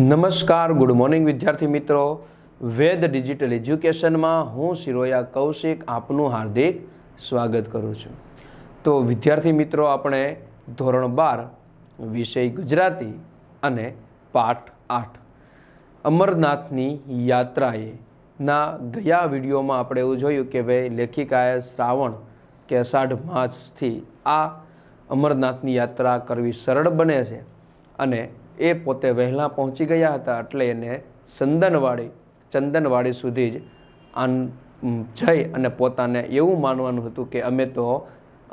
નમસ્કાર good morning વિદ્યાર્થી મિત્રો વેદ ડિજિટલ એજ્યુકેશનમાં હું શિરોયા કૌશિક આપનું હાર્દિક સ્વાગત કરું છું તો વિદ્યાર્થી મિત્રો આપણે ધોરણ બાર વિષય ગુજરાતી અને પાઠ આઠ અમરનાથની યાત્રાએ ના ગયા વિડીયોમાં આપણે એવું જોયું કે ભાઈ લેખિકાએ શ્રાવણ કે અષાઢ માસથી આ અમરનાથની યાત્રા કરવી સરળ બને છે અને એ પોતે વહેલા પહોંચી ગયા હતા એટલે એને ચંદનવાડી ચંદનવાડી સુધી જ આન જઈ અને પોતાને એવું માનવાનું હતું કે અમે તો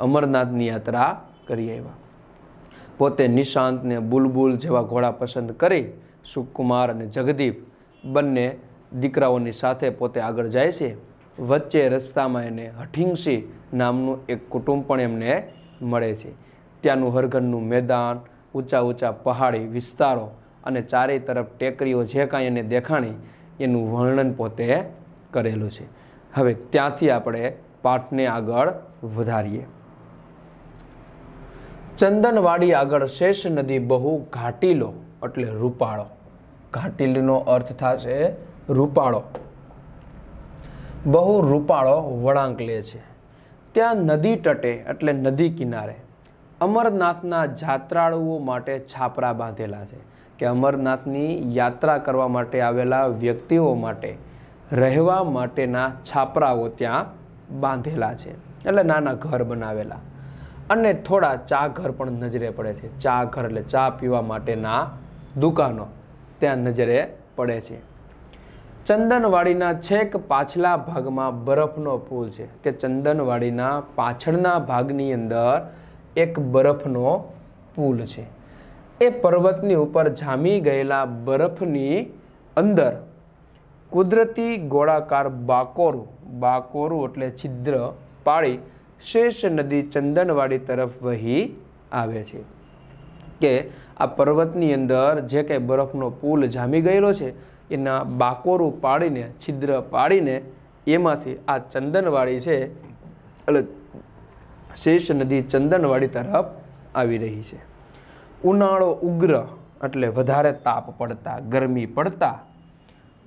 અમરનાથની યાત્રા કરી આવ્યા પોતે નિશાંતને બુલબુલ જેવા ઘોડા પસંદ કરી સુકુમાર અને જગદીપ બંને દીકરાઓની સાથે પોતે આગળ જાય છે વચ્ચે રસ્તામાં એને હઠિંગસી નામનું એક કુટુંબ પણ એમને મળે છે ત્યાંનું હરઘરનું મેદાન ઊંચા ઊંચા પહાડી વિસ્તારો અને ચારેય તરફ ટેકરીઓ જે કાંઈ એને દેખાણી એનું વર્ણન પોતે કરેલું છે હવે ત્યાંથી આપણે પાઠને આગળ વધારીએ ચંદનવાડી આગળ શેષ નદી બહુ ઘાટીલો એટલે રૂપાળો ઘાટીલનો અર્થ થશે રૂપાળો બહુ રૂપાળો વળાંક લે છે ત્યાં નદી તટે એટલે નદી કિનારે અમરનાથના જાત્રાળુઓ માટે છાપરા બાંધેલા છે કે અમરનાથની યાત્રા કરવા માટે આવેલા વ્યક્તિઓ માટે રહેવા માટેના છાપરાઓ ત્યાં બાંધેલા છે એટલે નાના ઘર બનાવેલા અને થોડા ચા ઘર પણ નજરે પડે છે ચા ઘર એટલે ચા પીવા માટેના દુકાનો ત્યાં નજરે પડે છે ચંદનવાડીના છેક પાછલા ભાગમાં બરફનો પુલ છે કે ચંદનવાડીના પાછળના ભાગની અંદર એક બરફનો પુલ છે એ પર્વતની ઉપર જામી ગયેલા બરફની અંદર કુદરતી ગોળાકાર બાકોરું બાકોરું એટલે છિદ્ર પાડી શેષ નદી ચંદનવાડી તરફ વહી આવે છે કે આ પર્વતની અંદર જે કંઈ બરફનો પુલ જામી ગયેલો છે એના બાકોરું પાડીને છિદ્ર પાડીને એમાંથી આ ચંદનવાડી છે એટલે શેષ નદી ચંદનવાડી તરફ આવી રહી છે ઉનાળો ઉગ્ર એટલે વધારે તાપ પડતા ગરમી પડતા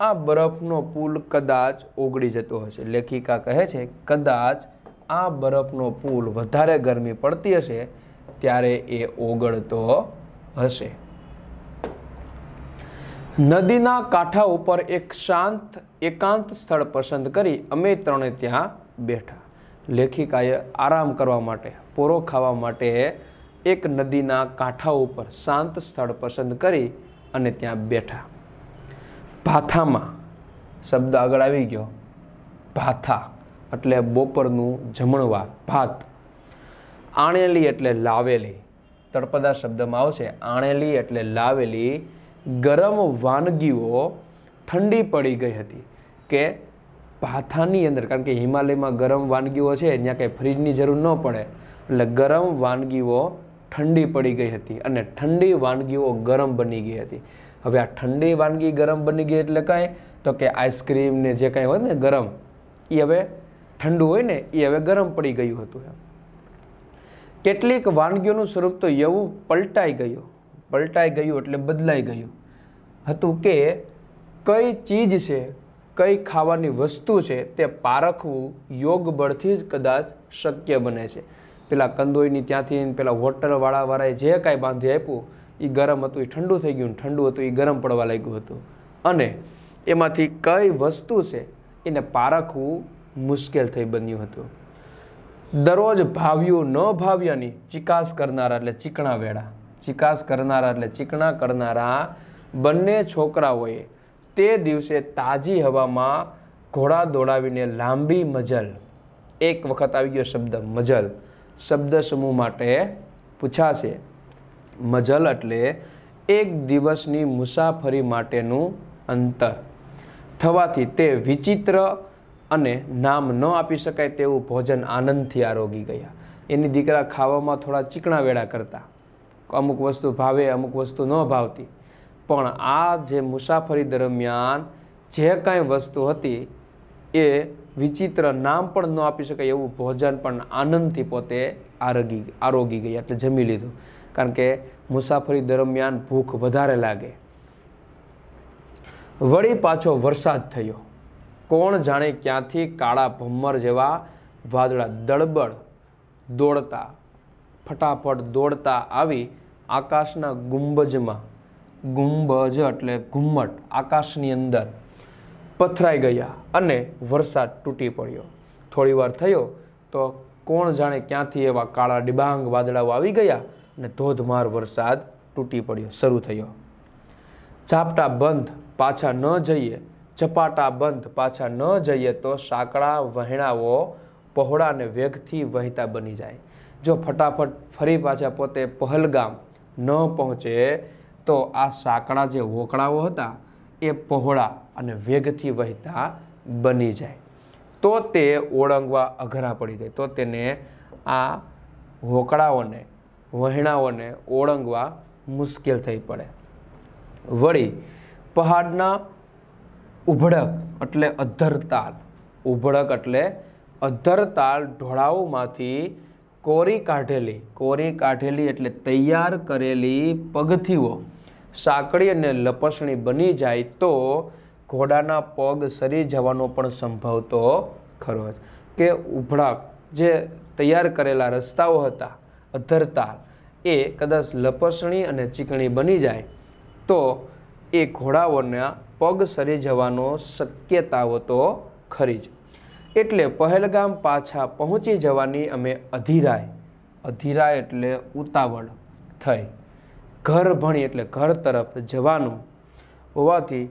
આ બરફનો પુલ કદાચ ઓગળી જતો હશે લેખિકા કહે છે કદાચ આ બરફનો પુલ વધારે ગરમી પડતી હશે ત્યારે એ ઓગળતો હશે નદીના કાંઠા ઉપર એક શાંત એકાંત સ્થળ પસંદ કરી અમે ત્રણે ત્યાં બેઠા લેખિકાએ આરામ કરવા માટે પોરો ખાવા માટે એક નદીના કાંઠા ઉપર શાંત સ્થળ પસંદ કરી અને ત્યાં બેઠા ભાથામાં શબ્દ આગળ આવી ગયો ભાથા એટલે બપોરનું જમણવા ભાત આણેલી એટલે લાવેલી તળપદા શબ્દમાં આવશે આણેલી એટલે લાવેલી ગરમ વાનગીઓ ઠંડી પડી ગઈ હતી કે પાથાની અંદર કારણ કે હિમાલયમાં ગરમ વાનગીઓ છે ત્યાં કંઈ ફ્રીજની જરૂર ન પડે એટલે ગરમ વાનગીઓ ઠંડી પડી ગઈ હતી અને ઠંડી વાનગીઓ ગરમ બની ગઈ હતી હવે આ ઠંડી વાનગી ગરમ બની ગઈ એટલે કાંઈ તો કે આઈસ્ક્રીમ ને જે કાંઈ હોય ને ગરમ એ હવે ઠંડુ હોય ને એ હવે ગરમ પડી ગયું હતું એમ કેટલીક વાનગીઓનું સ્વરૂપ તો એવું પલટાઈ ગયું પલટાઈ ગયું એટલે બદલાઈ ગયું હતું કે કઈ ચીજ છે કઈ ખાવાની વસ્તુ છે તે પારખવું યોગ બળથી જ કદાચ શક્ય બને છે પેલા કંદોઈની ત્યાંથી પેલા હોટલવાળાવાળાએ જે કાંઈ બાંધી આપ્યું એ ગરમ હતું એ ઠંડુ થઈ ગયું ઠંડુ હતું એ ગરમ પડવા લાગ્યું હતું અને એમાંથી કઈ વસ્તુ છે એને પારખવું મુશ્કેલ થઈ બન્યું હતું દરરોજ ભાવ્યું ન ભાવ્યાની ચિકાસ કરનારા એટલે ચીકણા વેળા ચિકાસ કરનારા એટલે ચીકણા કરનારા બંને છોકરાઓએ તે દિવસે તાજી હવામાં ઘોડા દોડાવીને લાંબી મજલ એક વખત આવી ગયો શબ્દ મજલ શબ્દ સમૂહ માટે પૂછાશે મજલ એટલે એક દિવસની મુસાફરી માટેનું અંતર થવાથી તે વિચિત્ર અને નામ ન આપી શકાય તેવું ભોજન આનંદથી આરોગી ગયા એની દીકરા ખાવામાં થોડા ચીકણા વેળા કરતા અમુક વસ્તુ ભાવે અમુક વસ્તુ ન ભાવતી પણ આ જે મુસાફરી દરમિયાન જે કાંઈ વસ્તુ હતી એ વિચિત્ર નામ પણ ન આપી શકાય એવું ભોજન પણ આનંદથી પોતે આરોગી આરોગી ગઈ એટલે જમી લીધું કારણ કે મુસાફરી દરમિયાન ભૂખ વધારે લાગે વળી પાછો વરસાદ થયો કોણ જાણે ક્યાંથી કાળા ભમ્મર જેવા વાદળા દળબળ દોડતા ફટાફટ દોડતા આવી આકાશના ગુંબજમાં ગુંબજ એટલે ઘુમ્મટ આકાશની અંદર પથરાઈ ગયા અને વરસાદ તૂટી પડ્યો થોડીવાર થયો તો કોણ જાણે ક્યાંથી એવા કાળા ડિબાંગ વાદળાઓ આવી ગયા અને ધોધમાર વરસાદ તૂટી પડ્યો શરૂ થયો ઝાપટા બંધ પાછા ન જઈએ ઝપાટા બંધ પાછા ન જઈએ તો સાંકડા વહેણાઓ પહોળા અને વેગથી વહેતા બની જાય જો ફટાફટ ફરી પાછા પોતે પહલગામ ન પહોંચે તો આ સાંકડા જે વોકળાઓ હતા એ પહોળા અને વેગથી વહેતા બની જાય તો તે ઓળંગવા અઘરા પડી જાય તો તેને આ વોકળાઓને વહેણાઓને ઓળંગવા મુશ્કેલ થઈ પડે વળી પહાડના ઉભડક એટલે અધરતાલ ઉભડક એટલે અધરતાલ ઢોળાવમાંથી કોરી કાઢેલી કોરી કાઢેલી એટલે તૈયાર કરેલી પગથીઓ સાંકળી અને લપસણી બની જાય તો ઘોડાના પગ સરી જવાનો પણ સંભવ તો ખરો જ કે ઉભળા જે તૈયાર કરેલા રસ્તાઓ હતા અધરતાલ એ કદાચ લપસણી અને ચીકણી બની જાય તો એ ઘોડાઓના પગ સરી જવાનો શક્યતાઓ તો ખરી જ એટલે પહેલગામ પાછા પહોંચી જવાની અમે અધીરાય અધીરાય એટલે ઉતાવળ થઈ ઘર ભણી એટલે ઘર તરફ જવાનું હોવાથી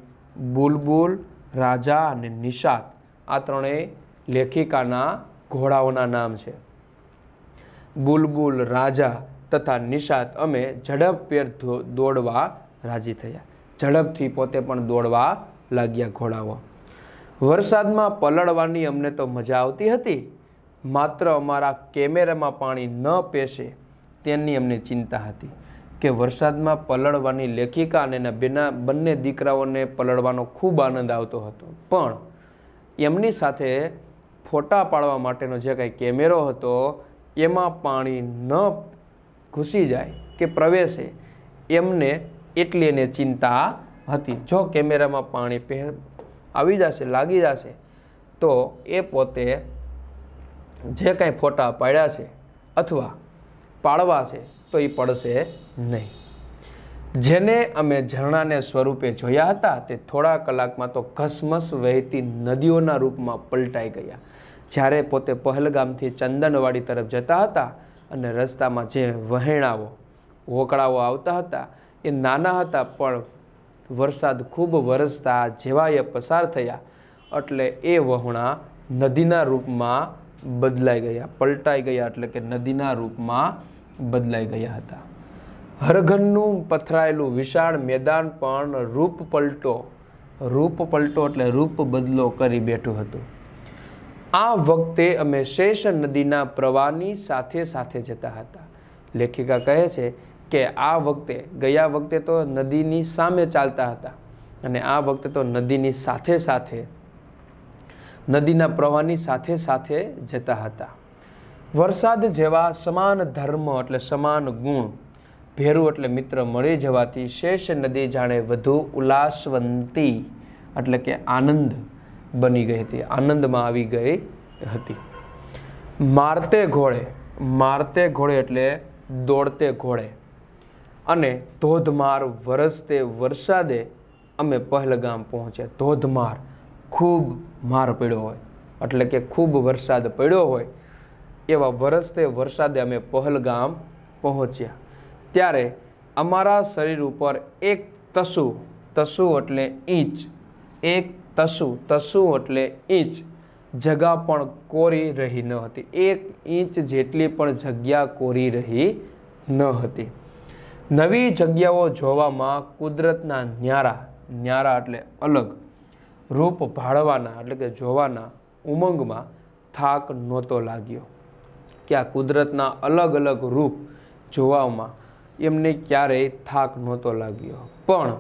બુલબુલ રાજા અને નિષાદ આ ત્રણેય લેખિકાના ઘોડાઓના નામ છે બુલબુલ રાજા તથા નિષાદ અમે ઝડપભેર દોડવા રાજી થયા ઝડપથી પોતે પણ દોડવા લાગ્યા ઘોડાઓ વરસાદમાં પલળવાની અમને તો મજા આવતી હતી માત્ર અમારા કેમેરામાં પાણી ન પેશે તેની અમને ચિંતા હતી કે વરસાદમાં પલળવાની લેખિકા અને એના બેના બંને દીકરાઓને પલળવાનો ખૂબ આનંદ આવતો હતો પણ એમની સાથે ફોટા પાડવા માટેનો જે કાંઈ કેમેરો હતો એમાં પાણી ન ઘૂસી જાય કે પ્રવેશે એમને એટલી એને ચિંતા હતી જો કેમેરામાં પાણી આવી જશે લાગી જશે તો એ પોતે જે કાંઈ ફોટા પાડ્યા છે અથવા પાડવા છે તો એ પડશે નહીં જેને અમે ઝરણાને સ્વરૂપે જોયા હતા તે થોડા કલાકમાં તો ઘસમસ વહેતી નદીઓના રૂપમાં પલટાઈ ગયા જ્યારે પોતે પહેલગામથી ચંદનવાડી તરફ જતા હતા અને રસ્તામાં જે વહેણાઓ વોકળાઓ આવતા હતા એ નાના હતા પણ વરસાદ ખૂબ વરસતા જેવા એ પસાર થયા એટલે એ વહોણા નદીના રૂપમાં બદલાઈ ગયા પલટાઈ ગયા એટલે કે નદીના રૂપમાં બદલાઈ ગયા હતા હરઘનનું પથરાયેલું વિશાળ મેદાન પણ રૂપ પલટો રૂપ પલટો એટલે રૂપ બદલો કરી બેઠું હતું આ વખતે અમે શેષ નદીના પ્રવાહની સાથે સાથે જતા હતા લેખિકા કહે છે કે આ વખતે ગયા વખતે તો નદીની સામે ચાલતા હતા અને આ વખતે તો નદીની સાથે સાથે નદીના પ્રવાહની સાથે સાથે જતા હતા વરસાદ જેવા સમાન ધર્મ એટલે સમાન ગુણ ભેરું એટલે મિત્ર મળી જવાથી શેષ નદી જાણે વધુ ઉલ્લાસવંતી એટલે કે આનંદ બની ગઈ હતી આનંદમાં આવી ગઈ હતી મારતે ઘોડે મારતે ઘોડે એટલે દોડતે ઘોડે અને ધોધમાર વરસતે વરસાદે અમે પહેલગામ પહોંચ્યા ધોધમાર ખૂબ માર પડ્યો હોય એટલે કે ખૂબ વરસાદ પડ્યો હોય એવા વરસતે વરસાદે અમે પહેલગામ પહોંચ્યા ત્યારે અમારા શરીર ઉપર એક તસુ તસુ એટલે ઈંચ એક તસુ તસુ એટલે ઈંચ જગા પણ કોરી રહી ન હતી એક ઇંચ જેટલી પણ જગ્યા કોરી રહી ન હતી નવી જગ્યાઓ જોવામાં કુદરતના ન્યારા ન્યારા એટલે અલગ રૂપ ભાળવાના એટલે કે જોવાના ઉમંગમાં થાક નહોતો લાગ્યો કે આ કુદરતના અલગ અલગ રૂપ જોવામાં એમને ક્યારેય થાક નહોતો લાગ્યો પણ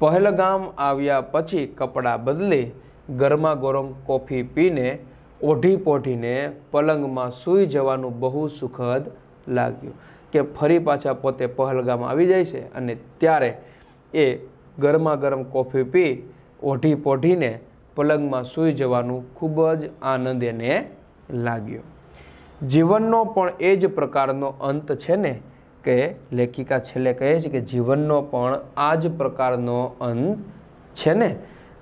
પહેલગામ આવ્યા પછી કપડાં બદલી ગરમા ગરમ કોફી પીને ઓઢી પોઢીને પલંગમાં સૂઈ જવાનું બહુ સુખદ લાગ્યું કે ફરી પાછા પોતે પહેલગામ આવી જાય છે અને ત્યારે એ ગરમા ગરમ કોફી પી ઓઢી પોઢીને પલંગમાં સૂઈ જવાનું ખૂબ જ આનંદ એને લાગ્યો જીવનનો પણ એ જ પ્રકારનો અંત છે ને કે લેખિકા છેલ્લે કહે છે કે જીવનનો પણ આ જ પ્રકારનો અંત છે ને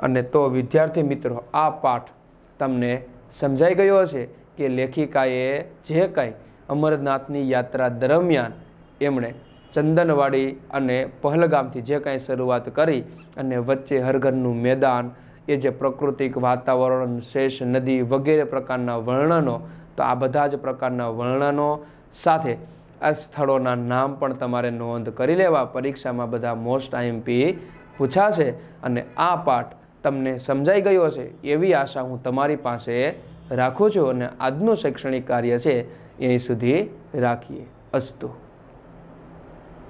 અને તો વિદ્યાર્થી મિત્રો આ પાઠ તમને સમજાઈ ગયો હશે કે લેખિકાએ જે કાંઈ અમરનાથની યાત્રા દરમિયાન એમણે ચંદનવાડી અને પહલગામથી જે કાંઈ શરૂઆત કરી અને વચ્ચે હરઘરનું મેદાન એ જે પ્રાકૃતિક વાતાવરણ શેષ નદી વગેરે પ્રકારના વર્ણનો તો આ બધા જ પ્રકારના વર્ણનો સાથે આ સ્થળોના નામ પણ તમારે નોંધ કરી લેવા પરીક્ષામાં બધા મોસ્ટ આઈએમપી પૂછાશે અને આ પાઠ તમને સમજાઈ ગયો છે એવી આશા હું તમારી પાસે રાખું છું અને આજનું શૈક્ષણિક કાર્ય છે એ સુધી રાખીએ અસ્તુ